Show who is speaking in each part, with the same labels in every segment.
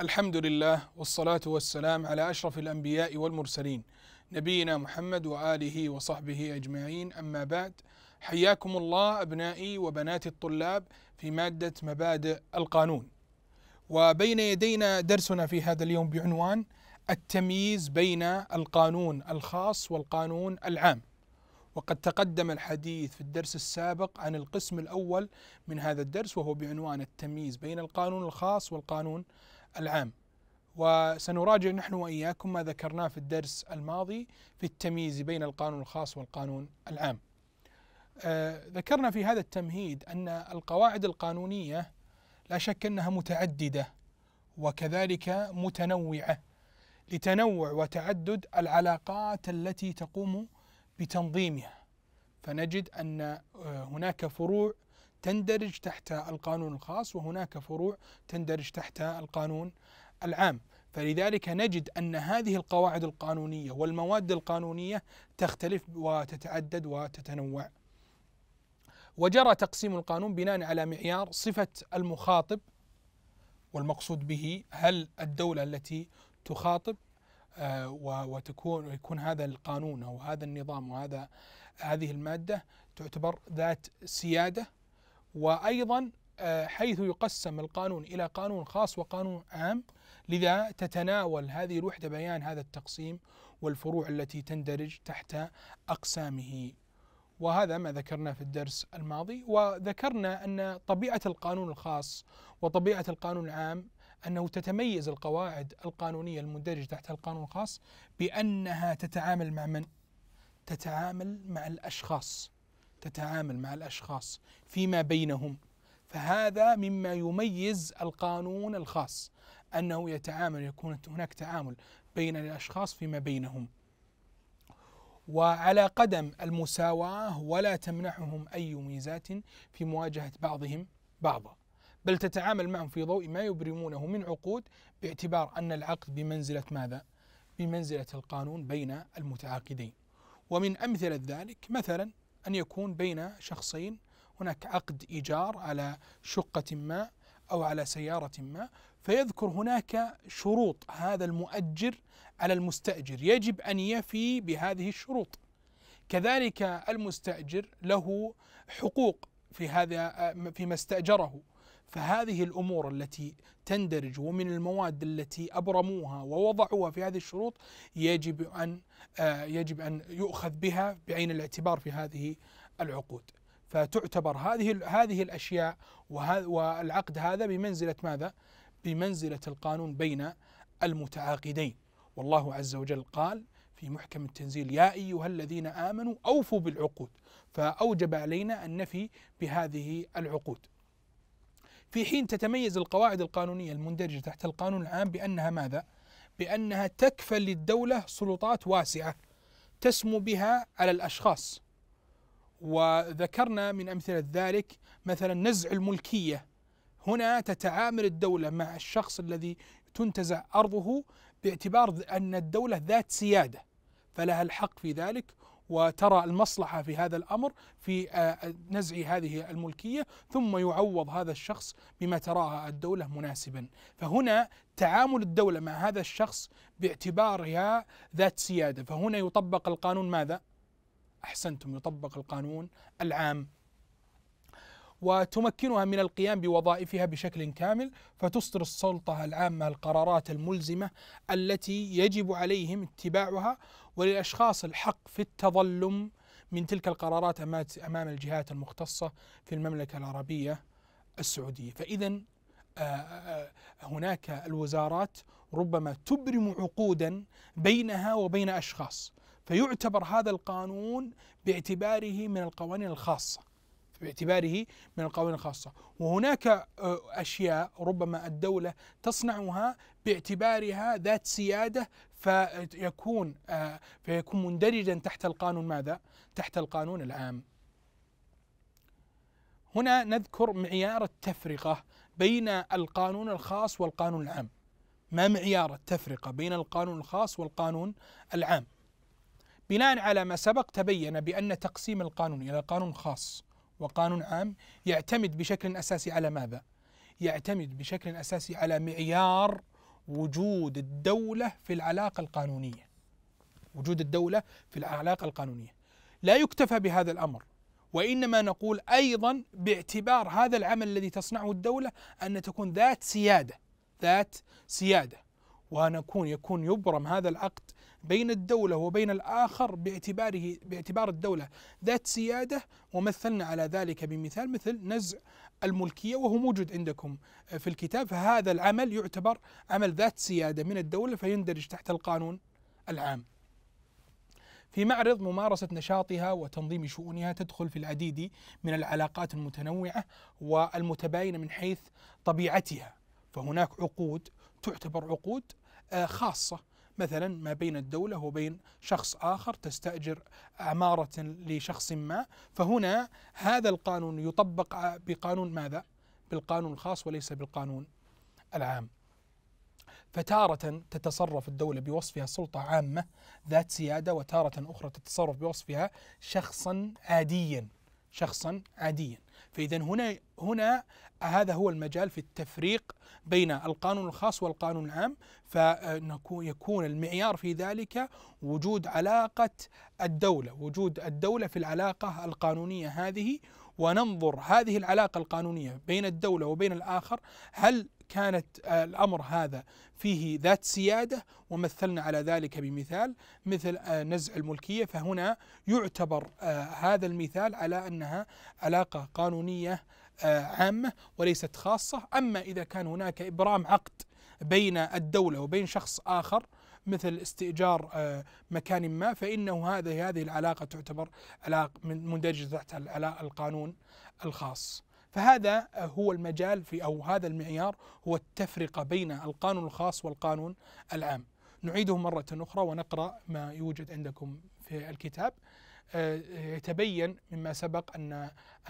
Speaker 1: الحمد لله والصلاة والسلام على أشرف الأنبياء والمرسلين نبينا محمد وآله وصحبه أجمعين أما بعد حياكم الله أبنائي وبنات الطلاب في مادة مبادئ القانون وبين يدينا درسنا في هذا اليوم بعنوان التمييز بين القانون الخاص والقانون العام وقد تقدم الحديث في الدرس السابق عن القسم الأول من هذا الدرس وهو بعنوان التمييز بين القانون الخاص والقانون العام وسنراجع نحن وإياكم ما ذكرناه في الدرس الماضي في التمييز بين القانون الخاص والقانون العام آه، ذكرنا في هذا التمهيد أن القواعد القانونية لا شك أنها متعددة وكذلك متنوعة لتنوع وتعدد العلاقات التي تقوم بتنظيمها فنجد أن آه، هناك فروع تندرج تحت القانون الخاص وهناك فروع تندرج تحت القانون العام فلذلك نجد ان هذه القواعد القانونيه والمواد القانونيه تختلف وتتعدد وتتنوع. وجرى تقسيم القانون بناء على معيار صفه المخاطب والمقصود به هل الدوله التي تخاطب آه، وتكون يكون هذا القانون او هذا النظام وهذا هذه الماده تعتبر ذات سياده وأيضا آه، حيث يقسم القانون إلى قانون خاص وقانون عام لذا تتناول هذه الوحدة بيان هذا التقسيم والفروع التي تندرج تحت أقسامه وهذا ما ذكرنا في الدرس الماضي وذكرنا أن طبيعة القانون الخاص وطبيعة القانون العام أنه تتميز القواعد القانونية المندرجة تحت القانون الخاص بأنها تتعامل مع من؟ تتعامل مع الأشخاص تتعامل مع الاشخاص فيما بينهم فهذا مما يميز القانون الخاص انه يتعامل يكون هناك تعامل بين الاشخاص فيما بينهم وعلى قدم المساواه ولا تمنحهم اي ميزات في مواجهه بعضهم بعضا بل تتعامل معهم في ضوء ما يبرمونه من عقود باعتبار ان العقد بمنزله ماذا؟ بمنزله القانون بين المتعاقدين ومن امثله ذلك مثلا أن يكون بين شخصين هناك عقد إيجار على شقة ما أو على سيارة ما فيذكر هناك شروط هذا المؤجر على المستأجر يجب أن يفي بهذه الشروط كذلك المستأجر له حقوق في هذا فيما استأجره فهذه الامور التي تندرج ومن المواد التي ابرموها ووضعوها في هذه الشروط يجب ان آه، يجب ان يؤخذ بها بعين الاعتبار في هذه العقود. فتعتبر هذه هذه الاشياء والعقد هذا بمنزله ماذا؟ بمنزله القانون بين المتعاقدين. والله عز وجل قال في محكم التنزيل يا ايها الذين امنوا اوفوا بالعقود فاوجب علينا النفي بهذه العقود. في حين تتميز القواعد القانونية المندرجة تحت القانون العام بأنها ماذا؟ بأنها تكفل للدولة سلطات واسعة تسمو بها على الأشخاص وذكرنا من أمثلة ذلك مثلا نزع الملكية هنا تتعامل الدولة مع الشخص الذي تنتزع أرضه باعتبار أن الدولة ذات سيادة فلها الحق في ذلك وترى المصلحة في هذا الأمر في آه، نزع هذه الملكية ثم يعوض هذا الشخص بما تراها الدولة مناسبا فهنا تعامل الدولة مع هذا الشخص باعتبارها ذات سيادة فهنا يطبق القانون ماذا؟ أحسنتم يطبق القانون العام وتمكنها من القيام بوظائفها بشكل كامل فتصدر السلطة العامة القرارات الملزمة التي يجب عليهم اتباعها وللأشخاص الحق في التظلم من تلك القرارات أمام الجهات المختصة في المملكة العربية السعودية فإذا آه، آه، آه، هناك الوزارات ربما تبرم عقودا بينها وبين أشخاص فيعتبر هذا القانون باعتباره من القوانين الخاصة باعتباره من القوانين الخاصة وهناك آه، أشياء ربما الدولة تصنعها باعتبارها ذات سيادة فيكون آه، فيكون مندرجا تحت القانون ماذا؟ تحت القانون العام. هنا نذكر معيار التفرقة بين القانون الخاص والقانون العام. ما معيار التفرقة بين القانون الخاص والقانون العام؟ بناء على ما سبق تبين بأن تقسيم القانون إلى قانون خاص وقانون عام يعتمد بشكل اساسي على ماذا؟ يعتمد بشكل اساسي على معيار وجود الدولة في العلاقة القانونية. وجود الدولة في العلاقة القانونية. لا يكتفى بهذا الامر وانما نقول ايضا باعتبار هذا العمل الذي تصنعه الدولة ان تكون ذات سيادة ذات سيادة وأن يكون يكون يبرم هذا العقد بين الدولة وبين الآخر باعتباره باعتبار الدولة ذات سيادة ومثلنا على ذلك بمثال مثل نزع الملكية وهو موجود عندكم آه، في الكتاب فهذا العمل يعتبر عمل ذات سيادة من الدولة فيندرج تحت القانون العام في معرض ممارسة نشاطها وتنظيم شؤونها تدخل في العديد من العلاقات المتنوعة والمتباينة من حيث طبيعتها فهناك عقود تعتبر عقود آه، خاصة مثلا ما بين الدولة وبين شخص آخر تستأجر عمارة لشخص ما فهنا هذا القانون يطبق بقانون ماذا؟ بالقانون الخاص وليس بالقانون العام فتارة تتصرف الدولة بوصفها سلطة عامة ذات سيادة وتارة أخرى تتصرف بوصفها شخصا عاديا شخصا عاديا فإذا هنا هنا هذا هو المجال في التفريق بين القانون الخاص والقانون العام فيكون المعيار في ذلك وجود علاقة الدولة وجود الدولة في العلاقة القانونية هذه وننظر هذه العلاقة القانونية بين الدولة وبين الآخر هل كانت آه، الأمر هذا فيه ذات سيادة ومثلنا على ذلك بمثال مثل آه، نزع الملكية فهنا يعتبر آه، هذا المثال على أنها علاقة قانونية عامة وليست خاصة أما إذا كان هناك إبرام عقد بين الدولة وبين شخص آخر مثل استئجار مكان ما فإنه هذه هذه العلاقة تعتبر علاقة مندرجة تحت القانون الخاص فهذا هو المجال في او هذا المعيار هو التفرقه بين القانون الخاص والقانون العام. نعيده مره اخرى ونقرا ما يوجد عندكم في الكتاب. آه، آه، يتبين مما سبق ان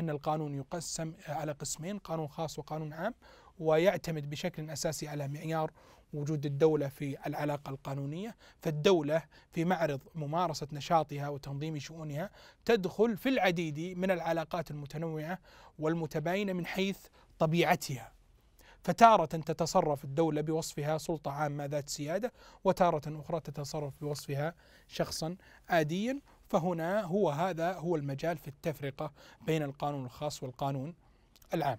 Speaker 1: ان القانون يقسم على قسمين قانون خاص وقانون عام ويعتمد بشكل اساسي على معيار وجود الدولة في العلاقة القانونية فالدولة في معرض ممارسة نشاطها وتنظيم شؤونها تدخل في العديد من العلاقات المتنوعة والمتباينة من حيث طبيعتها فتارة تتصرف الدولة بوصفها سلطة عامة ذات سيادة وتارة أخرى تتصرف بوصفها شخصا عاديا فهنا هو هذا هو المجال في التفرقة بين القانون الخاص والقانون العام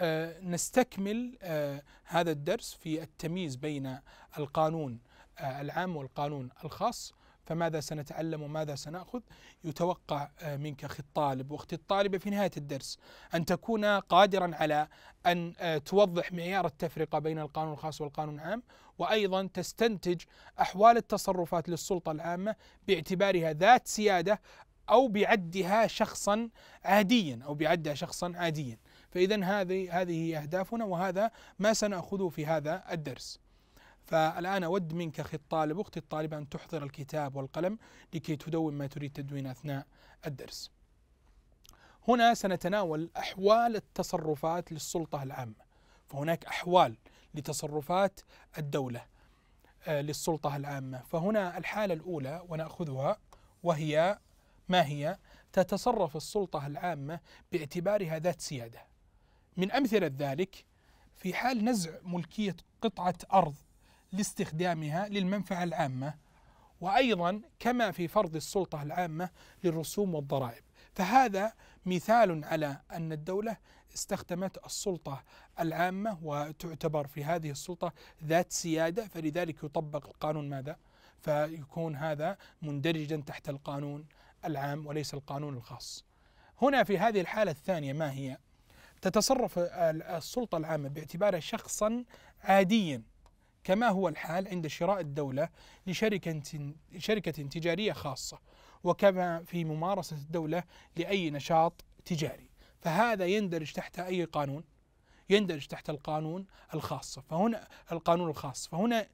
Speaker 1: آه، نستكمل آه، هذا الدرس في التمييز بين القانون آه، العام والقانون الخاص فماذا سنتعلم وماذا سناخذ يتوقع منك اخي الطالب واختي الطالبه في نهايه الدرس ان تكون قادرا على ان توضح معيار التفرقه بين القانون الخاص والقانون العام وايضا تستنتج احوال التصرفات للسلطه العامه باعتبارها ذات سياده او بعدها شخصا عاديا او بعدها شخصا عاديا فإذا هذه هذه هي أهدافنا وهذا ما سنأخذه في هذا الدرس فالآن أود منك أخي الطالب أختي الطالبة أن تحضر الكتاب والقلم لكي تدون ما تريد تدوينه أثناء الدرس هنا سنتناول أحوال التصرفات للسلطة العامة فهناك أحوال لتصرفات الدولة آه، للسلطة العامة فهنا الحالة الأولى ونأخذها وهي ما هي تتصرف السلطة العامة باعتبارها ذات سيادة من أمثلة ذلك في حال نزع ملكية قطعة أرض لاستخدامها للمنفعة العامة وأيضا كما في فرض السلطة العامة للرسوم والضرائب فهذا مثال على أن الدولة استخدمت السلطة العامة وتعتبر في هذه السلطة ذات سيادة فلذلك يطبق القانون ماذا؟ فيكون هذا مندرجا تحت القانون العام وليس القانون الخاص. هنا في هذه الحالة الثانية ما هي؟ تتصرف السلطة العامة باعتباره شخصا عاديا كما هو الحال عند شراء الدولة لشركة شركة تجارية خاصة وكما في ممارسة الدولة لأي نشاط تجاري فهذا يندرج تحت أي قانون يندرج تحت القانون الخاص فهنا القانون الخاص فهنا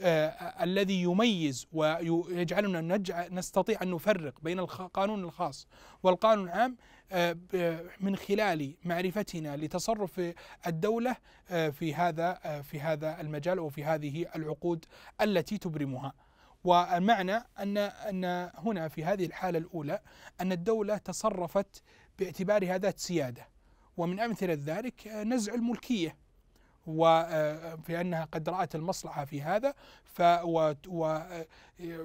Speaker 1: آه الذي يميز ويجعلنا نستطيع أن نفرق بين القانون الخاص والقانون العام آه، من خلال معرفتنا لتصرف الدولة آه، في هذا آه، في هذا المجال وفي هذه العقود التي تبرمها والمعنى أن أن هنا في هذه الحالة الأولى أن الدولة تصرفت باعتبارها ذات سيادة ومن أمثلة ذلك نزع الملكية وفي أنها قد رأت المصلحة في هذا ف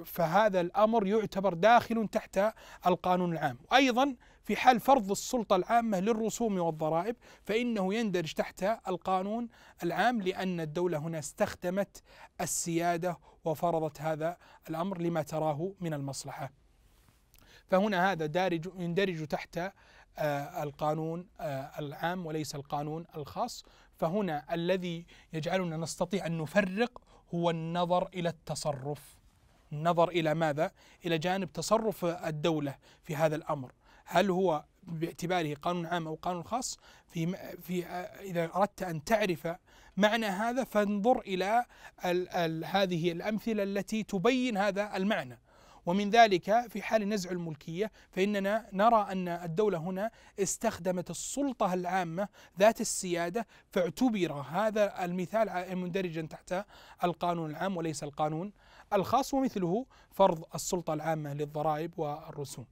Speaker 1: فهذا الأمر يعتبر داخل تحت القانون العام أيضا في حال فرض السلطة العامة للرسوم والضرائب فإنه يندرج تحتها القانون العام لأن الدولة هنا استخدمت السيادة وفرضت هذا الأمر لما تراه من المصلحة فهنا هذا دارج يندرج تحت آه، القانون آه، العام وليس القانون الخاص فهنا الذي يجعلنا نستطيع أن نفرق هو النظر إلى التصرف النظر إلى ماذا؟ إلى جانب تصرف الدولة في هذا الأمر هل هو باعتباره قانون عام او قانون خاص في في آه، اذا اردت ان تعرف معنى هذا فانظر الى الـ الـ هذه الامثله التي تبين هذا المعنى ومن ذلك في حال نزع الملكيه فاننا نرى ان الدوله هنا استخدمت السلطه العامه ذات السياده فاعتبر هذا المثال مندرجا تحت القانون العام وليس القانون الخاص ومثله فرض السلطه العامه للضرائب والرسوم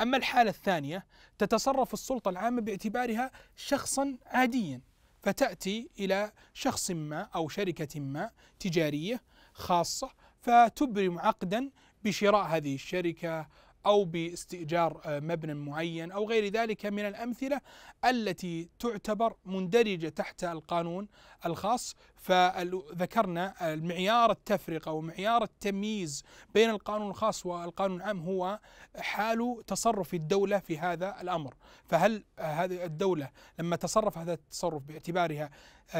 Speaker 1: أما الحالة الثانية تتصرف السلطة العامة باعتبارها شخصا عاديا فتأتي إلى شخص ما أو شركة ما تجارية خاصة فتبرم عقدا بشراء هذه الشركة أو باستئجار آه، مبنى معين أو غير ذلك من الأمثلة التي تعتبر مندرجة تحت القانون الخاص فذكرنا آه، المعيار التفرقة ومعيار التمييز بين القانون الخاص والقانون العام هو حال تصرف الدولة في هذا الأمر فهل آه، هذه الدولة لما تصرف هذا التصرف باعتبارها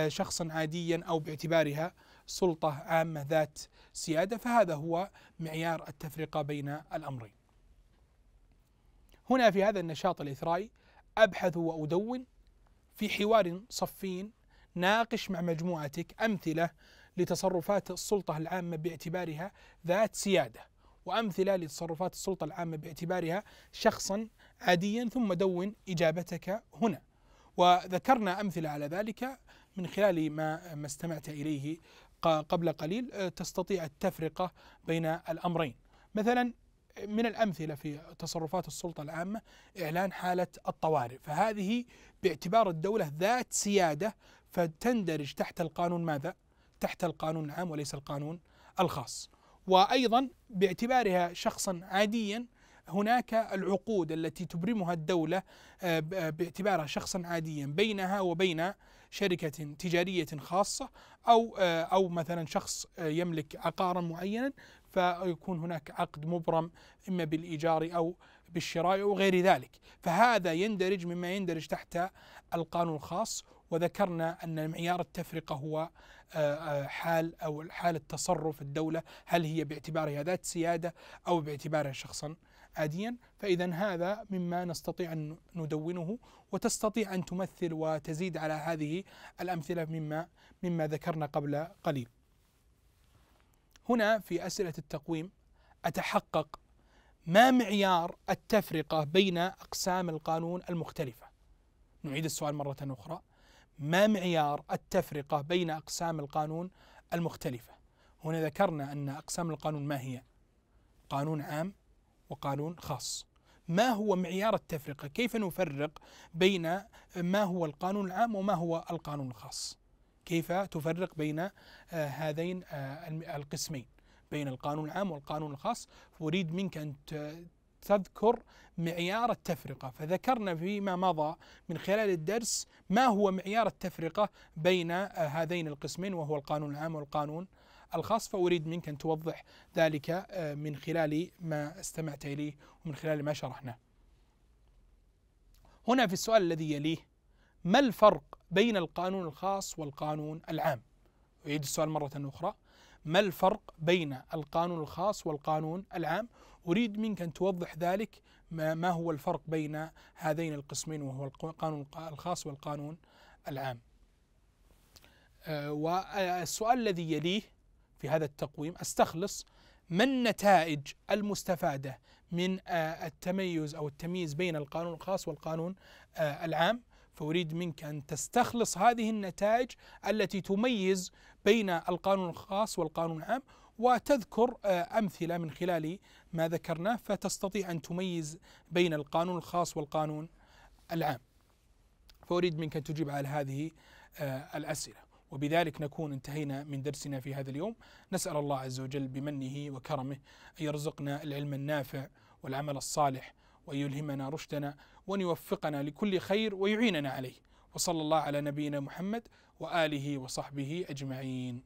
Speaker 1: شخصا عاديا أو باعتبارها سلطة عامة ذات سيادة فهذا هو معيار التفرقة بين الأمرين هنا في هذا النشاط الإثرائي أبحث وأدون في حوار صفين ناقش مع مجموعتك أمثلة لتصرفات السلطة العامة باعتبارها ذات سيادة وأمثلة لتصرفات السلطة العامة باعتبارها شخصا عاديا ثم دون إجابتك هنا وذكرنا أمثلة على ذلك من خلال ما, ما استمعت إليه قبل قليل أه، تستطيع التفرقة بين الأمرين مثلا من الأمثلة في تصرفات السلطة العامة إعلان حالة الطوارئ فهذه باعتبار الدولة ذات سيادة فتندرج تحت القانون ماذا؟ تحت القانون العام وليس القانون الخاص وأيضا باعتبارها شخصا عاديا هناك العقود التي تبرمها الدولة آه، آه، باعتبارها شخصا عاديا بينها وبين شركة تجارية خاصة أو آه، أو مثلا شخص يملك عقارا معينا فيكون هناك عقد مبرم إما بالإيجار أو بالشراء أو غير ذلك فهذا يندرج مما يندرج تحت القانون الخاص وذكرنا أن معيار التفرقة هو آه، آه، حال أو حال التصرف الدولة هل هي باعتبارها ذات سيادة أو باعتبارها شخصا عاديا فإذا هذا مما نستطيع أن ندونه وتستطيع أن تمثل وتزيد على هذه الأمثلة مما مما ذكرنا قبل قليل هنا في أسئلة التقويم أتحقق ما معيار التفرقة بين أقسام القانون المختلفة نعيد السؤال مرة أخرى ما معيار التفرقة بين أقسام القانون المختلفة هنا ذكرنا أن أقسام القانون ما هي قانون عام وقانون خاص ما هو معيار التفرقة كيف نفرق بين ما هو القانون العام وما هو القانون الخاص كيف تفرق بين آه، هذين آه، القسمين بين القانون العام والقانون الخاص أريد منك أن تذكر معيار التفرقة فذكرنا فيما مضى من خلال الدرس ما هو معيار التفرقة بين آه، هذين القسمين وهو القانون العام والقانون الخاص فأريد منك أن توضح ذلك من خلال ما استمعت إليه ومن خلال ما شرحناه هنا في السؤال الذي يليه ما الفرق بين القانون الخاص والقانون العام أعيد السؤال مرة أخرى ما الفرق بين القانون الخاص والقانون العام أريد منك أن توضح ذلك ما هو الفرق بين هذين القسمين وهو القانون الخاص والقانون العام آه، والسؤال الذي يليه في هذا التقويم استخلص ما النتائج المستفادة من آه، التميز أو التمييز بين القانون الخاص والقانون آه، العام فأريد منك أن تستخلص هذه النتائج التي تميز بين القانون الخاص والقانون العام وتذكر آه، أمثلة من خلال ما ذكرناه فتستطيع أن تميز بين القانون الخاص والقانون العام فأريد منك أن تجيب على هذه آه، الأسئلة وبذلك نكون انتهينا من درسنا في هذا اليوم نسأل الله عز وجل بمنه وكرمه أن يرزقنا العلم النافع والعمل الصالح وأن يلهمنا رشدنا وأن يوفقنا لكل خير ويعيننا عليه وصلى الله على نبينا محمد وآله وصحبه أجمعين